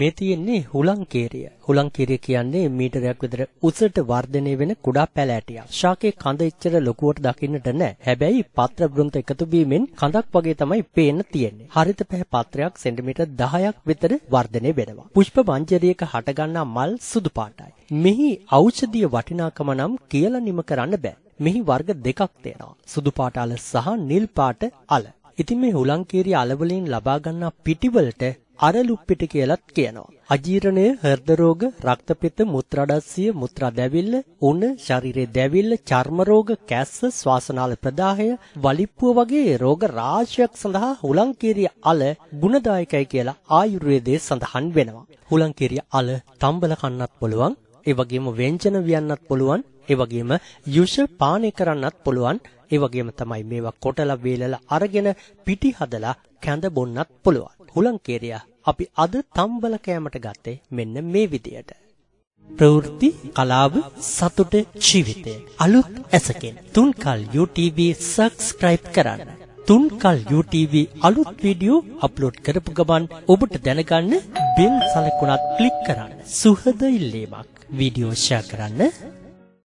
මේ තියෙන්නේ හුලංකේරිය. හුලංකේරිය කියන්නේ මීටරයක් විතර උසට වර්ධනය වෙන කුඩා පැලෑටියක්. ශාකේ කඳ එච්චර ලොකුවට දකින්නට නැහැ. හැබැයි පත්‍ර බෘන්ත එකතු වීමෙන් කඳක් වගේ තමයි පේන්න තියෙන්නේ. හරිත පැහැ පත්‍රයක් සෙන්ටිමීටර් 10ක් විතර වර්ධනය වෙනවා. පුෂ්ප වංජරියක හටගන්නා මල් සුදු පාටයි. මෙහි ඖෂධීය වටිනාකම නම් කියලා නිම කරන්න බෑ. මෙහි වර්ග දෙකක් තියෙනවා. සුදු පාට අල සහ නිල් පාට අල. ඉතින් මේ හුලංකේරිය අලවලින් ලබා ගන්නා පිටිවලට අරලුප්පිටි කියලත් කියනවා. අජීර්ණය, හෘද රෝග, රක්තපිත, මුත්‍රාඩස්සිය, මුත්‍රා දැවිල්ල, උණ, ශරීරයේ දැවිල්ල, චර්ම රෝග, කැස්ස, ශ්වාසනාල ප්‍රදාහය, වලිප්පුව වගේ රෝග රාශියක් සඳහා හුලංකීරිය අල ගුණදායකයි කියලා ආයුර්වේදයේ සඳහන් වෙනවා. හුලංකීරිය අල තම්බල කන්නත් පුළුවන්, ඒ වගේම ව්‍යංජන වියන්නත් පුළුවන්, ඒ වගේම යුෂ පානය කරන්නත් පුළුවන්. ඒ වගේම තමයි මේවා කොටලා වේලලා අරගෙන පිටි හදලා කැඳ බොන්නත් පුළුවන්. හුලංකේරියා අපි අද තම්බල කෑමට ගත්තේ මෙන්න මේ විදියට. ප්‍රවෘත්ති කලාව සතුට ජීවිතය අලුත් ඇසකෙන් තුන්කල් YouTube subscribe කරන්න. තුන්කල් YouTube අලුත් වීඩියෝ අප්ලෝඩ් කරපු ගමන් ඔබට දැනගන්න බෙල් සලකුණත් ක්ලික් කරන්න. සුහද ඉල්ලීමක්. වීඩියෝ ෂෙයා කරන්න